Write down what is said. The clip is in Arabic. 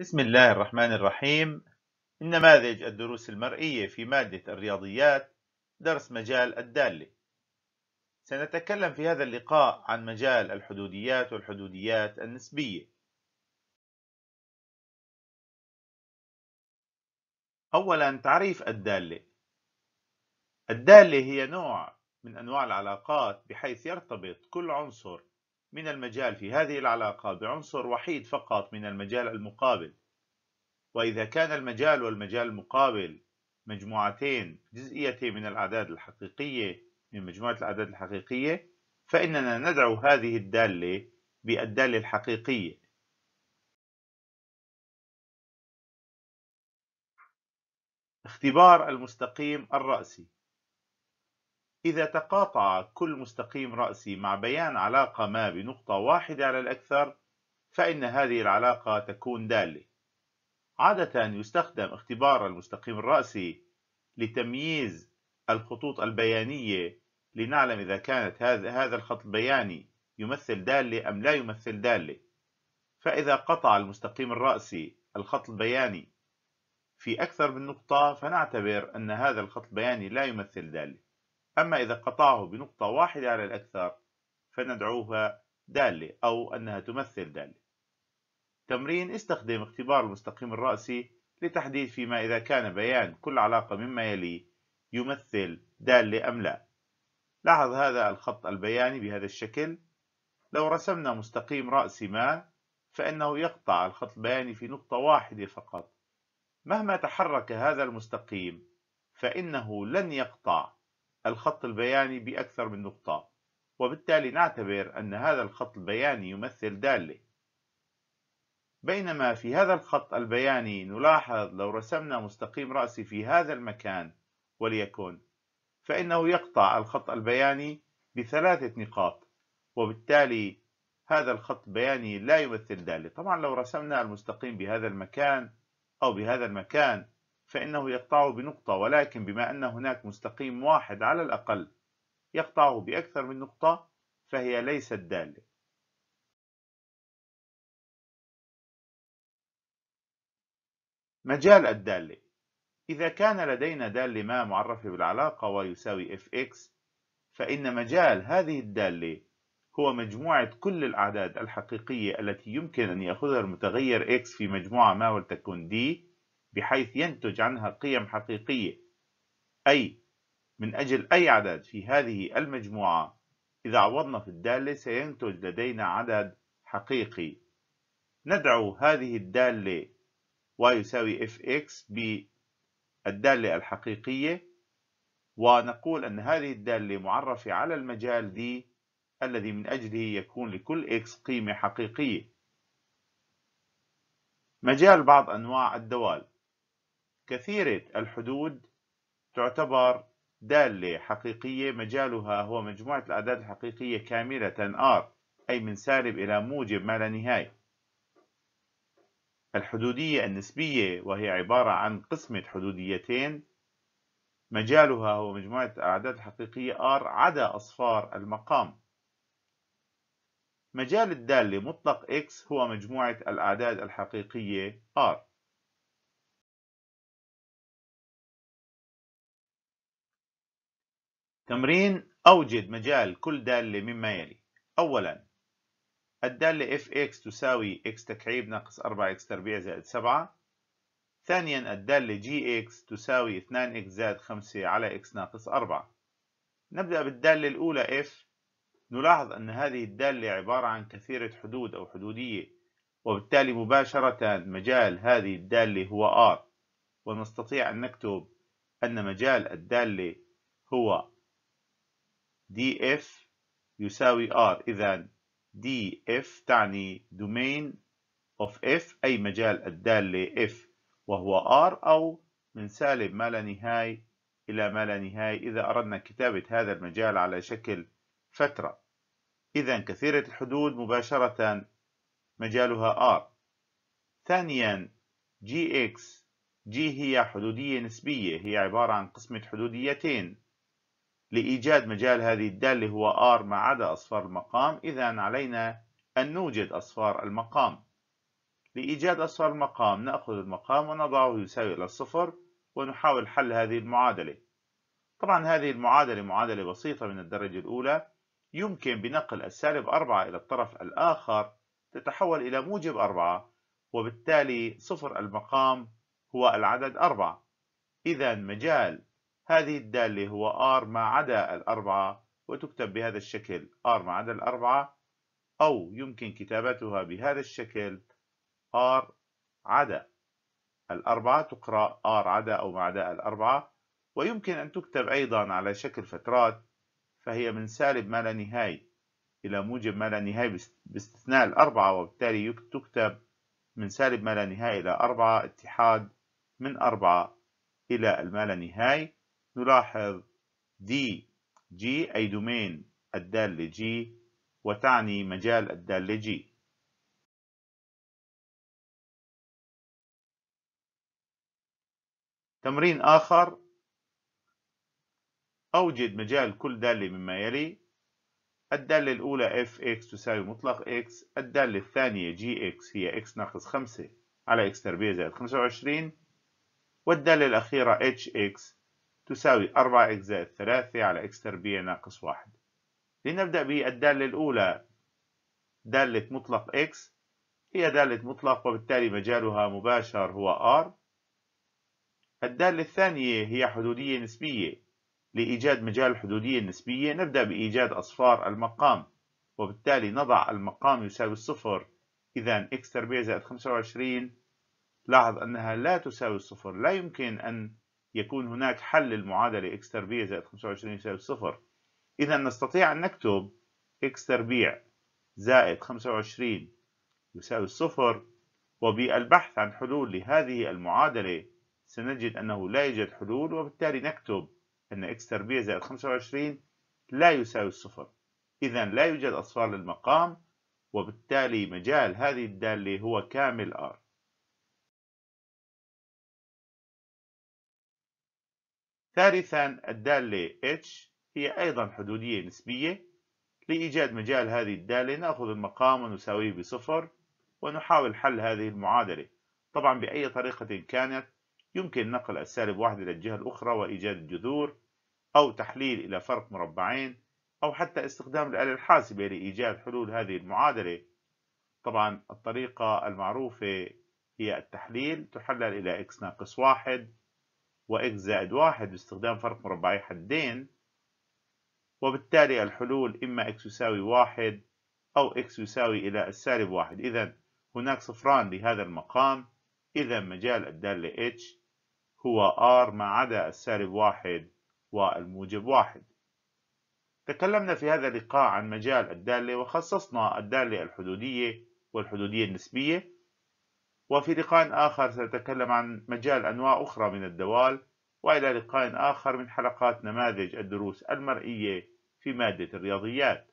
بسم الله الرحمن الرحيم النماذج الدروس المرئية في مادة الرياضيات درس مجال الدالة سنتكلم في هذا اللقاء عن مجال الحدوديات والحدوديات النسبية أولا تعريف الدالة الدالة هي نوع من أنواع العلاقات بحيث يرتبط كل عنصر من المجال في هذه العلاقة بعنصر وحيد فقط من المجال المقابل وإذا كان المجال والمجال المقابل مجموعتين جزئيتين من الأعداد الحقيقية من مجموعة الأعداد الحقيقية فإننا ندعو هذه الدالة بالدالة الحقيقية اختبار المستقيم الرأسي إذا تقاطع كل مستقيم رأسي مع بيان علاقة ما بنقطة واحدة على الأكثر فإن هذه العلاقة تكون دالة عادة يستخدم اختبار المستقيم الرأسي لتمييز الخطوط البيانية لنعلم إذا كانت هذا الخط البياني يمثل دالة أم لا يمثل دالة فإذا قطع المستقيم الرأسي الخط البياني في أكثر من نقطة فنعتبر أن هذا الخط البياني لا يمثل دالة أما إذا قطعه بنقطة واحدة على الأكثر فندعوها دالة أو أنها تمثل دالة تمرين استخدم اختبار المستقيم الرأسي لتحديد فيما إذا كان بيان كل علاقة مما يلي يمثل دالة أم لا لاحظ هذا الخط البياني بهذا الشكل لو رسمنا مستقيم رأسي ما فإنه يقطع الخط البياني في نقطة واحدة فقط مهما تحرك هذا المستقيم فإنه لن يقطع الخط البياني بأكثر من نقطة وبالتالي نعتبر أن هذا الخط البياني يمثل دالة بينما في هذا الخط البياني نلاحظ لو رسمنا مستقيم رأسي في هذا المكان وليكن فإنه يقطع الخط البياني بثلاثة نقاط وبالتالي هذا الخط البياني لا يمثل دالة طبعا لو رسمنا المستقيم بهذا المكان أو بهذا المكان فإنه يقطعه بنقطة ولكن بما أن هناك مستقيم واحد على الأقل يقطعه بأكثر من نقطة فهي ليست دالة مجال الدالة إذا كان لدينا دالة ما معرفة بالعلاقة ويساوي fx فإن مجال هذه الدالة هو مجموعة كل الأعداد الحقيقية التي يمكن أن يأخذها المتغير x في مجموعة ما ولتكن d بحيث ينتج عنها قيم حقيقية أي من أجل أي عدد في هذه المجموعة إذا عوضنا في الدالة سينتج لدينا عدد حقيقي ندعو هذه الدالة y يساوي fx بالدالة الحقيقية ونقول أن هذه الدالة معرفة على المجال D الذي من أجله يكون لكل x قيمة حقيقية مجال بعض أنواع الدوال كثيرة الحدود تعتبر دالة حقيقية مجالها هو مجموعة الأعداد الحقيقية كاملة R أي من سالب إلى موجب ما لا نهاية الحدودية النسبية وهي عبارة عن قسمة حدوديتين مجالها هو مجموعة الأعداد الحقيقية R عدا أصفار المقام مجال الدالة مطلق X هو مجموعة الأعداد الحقيقية R تمرين أوجد مجال كل دالة مما يلي أولا الدالة fx تساوي x تكعيب ناقص 4x تربيع زائد 7 ثانيا الدالة gx تساوي 2x زائد 5 على x ناقص 4 نبدأ بالدالة الأولى f نلاحظ أن هذه الدالة عبارة عن كثيرة حدود أو حدودية وبالتالي مباشرة مجال هذه الدالة هو R ونستطيع أن نكتب أن مجال الدالة هو دي اف يساوي ار اذا دي اف تعني domain of f اي مجال الداله f وهو r او من سالب ما لا نهاية الى ما لا نهاية اذا اردنا كتابة هذا المجال على شكل فترة اذا كثيرة الحدود مباشرة مجالها r ثانيا جي اكس جي هي حدودية نسبية هي عبارة عن قسمة حدوديتين لإيجاد مجال هذه الدالة هو R ما عدا أصفار المقام إذا علينا أن نوجد أصفار المقام لإيجاد أصفار المقام نأخذ المقام ونضعه يساوي إلى الصفر ونحاول حل هذه المعادلة طبعا هذه المعادلة معادلة بسيطة من الدرجة الأولى يمكن بنقل السالب 4 إلى الطرف الآخر تتحول إلى موجب 4 وبالتالي صفر المقام هو العدد 4 إذا مجال هذه الدالة هو R ما عدا الأربعة وتكتب بهذا الشكل R ما عدا الأربعة أو يمكن كتابتها بهذا الشكل R عدا الأربعة تقرأ R عدا أو ما عدا الأربعة ويمكن أن تكتب أيضا على شكل فترات فهي من سالب ما لا نهاية إلى موجب ما لا نهاية باستثناء الأربعة وبالتالي تكتب من سالب ما لا نهاية إلى أربعة اتحاد من أربعة إلى المال نهاية نلاحظ دي جي أي دومين الدالة جي وتعني مجال الدالة جي تمرين آخر أوجد مجال كل دالة مما يلي الدالة الأولى fx تساوي مطلق x الدالة الثانية gx هي x ناقص 5 على x تربيع زائد 25 والدالة الأخيرة hx تساوي 4 زائد 3 على إكس تربيع ناقص 1 لنبدأ بالدالة الأولى دالة مطلق إكس هي دالة مطلق وبالتالي مجالها مباشر هو R الدالة الثانية هي حدودية نسبية لإيجاد مجال الحدودية النسبية نبدأ بإيجاد أصفار المقام وبالتالي نضع المقام يساوي الصفر إذا x تربيع زائد 25 لاحظ أنها لا تساوي الصفر لا يمكن أن يكون هناك حل للمعادلة x تربيع زائد 25 يساوي صفر إذا نستطيع أن نكتب x تربيع زائد 25 يساوي صفر وبالبحث عن حلول لهذه المعادلة سنجد أنه لا يوجد حلول وبالتالي نكتب أن x تربيع زائد 25 لا يساوي الصفر إذا لا يوجد أصفار للمقام وبالتالي مجال هذه الدالة هو كامل R ثالثا الدالة H هي أيضا حدودية نسبية لإيجاد مجال هذه الدالة نأخذ المقام ونساويه بصفر ونحاول حل هذه المعادلة طبعا بأي طريقة كانت يمكن نقل السالب واحد إلى الجهة الأخرى وإيجاد الجذور أو تحليل إلى فرق مربعين أو حتى استخدام الآلة الحاسبة لإيجاد حلول هذه المعادلة طبعا الطريقة المعروفة هي التحليل تحلل إلى x ناقص واحد وإكس زائد واحد باستخدام فرق مربعي حدين وبالتالي الحلول إما إكس يساوي واحد أو إكس يساوي إلى السالب واحد إذا هناك صفران لهذا المقام إذا مجال الدالة H هو R ما عدا السالب واحد والموجب واحد تكلمنا في هذا اللقاء عن مجال الدالة وخصصنا الدالة الحدودية والحدودية النسبية وفي لقاء آخر سنتكلم عن مجال أنواع أخرى من الدوال وإلى لقاء آخر من حلقات نماذج الدروس المرئية في مادة الرياضيات